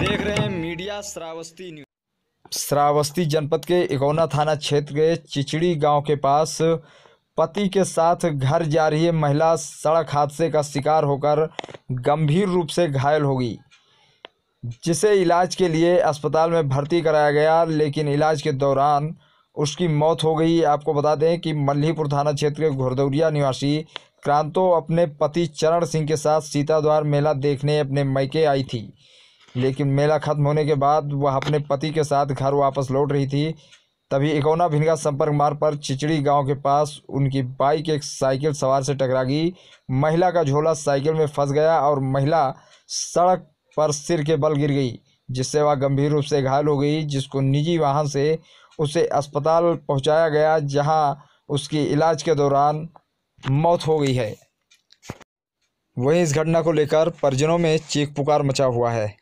देख रहे हैं मीडिया श्रावस्ती न्यूज श्रावस्ती जनपद के इगौना थाना क्षेत्र के चिचड़ी गांव के पास पति के साथ घर जा रही महिला सड़क हादसे का शिकार होकर गंभीर रूप से घायल हो गई जिसे इलाज के लिए अस्पताल में भर्ती कराया गया लेकिन इलाज के दौरान उसकी मौत हो गई आपको बता दें कि मल्हीपुर थाना क्षेत्र के घोरदौरिया निवासी क्रांतो अपने पति चरण सिंह के साथ सीता द्वार मेला देखने अपने मैके आई थी लेकिन मेला खत्म होने के बाद वह अपने पति के साथ घर वापस लौट रही थी तभी इकोना भिनगा संपर्क मार्ग पर चिचड़ी गांव के पास उनकी बाइक एक साइकिल सवार से टकरा गई महिला का झोला साइकिल में फंस गया और महिला सड़क पर सिर के बल गिर गई जिससे वह गंभीर रूप से घायल हो गई जिसको निजी वाहन से उसे अस्पताल पहुंचाया गया जहां उसकी इलाज के दौरान मौत हो गई है वहीं इस घटना को लेकर परिजनों में चीख पुकार मचा हुआ है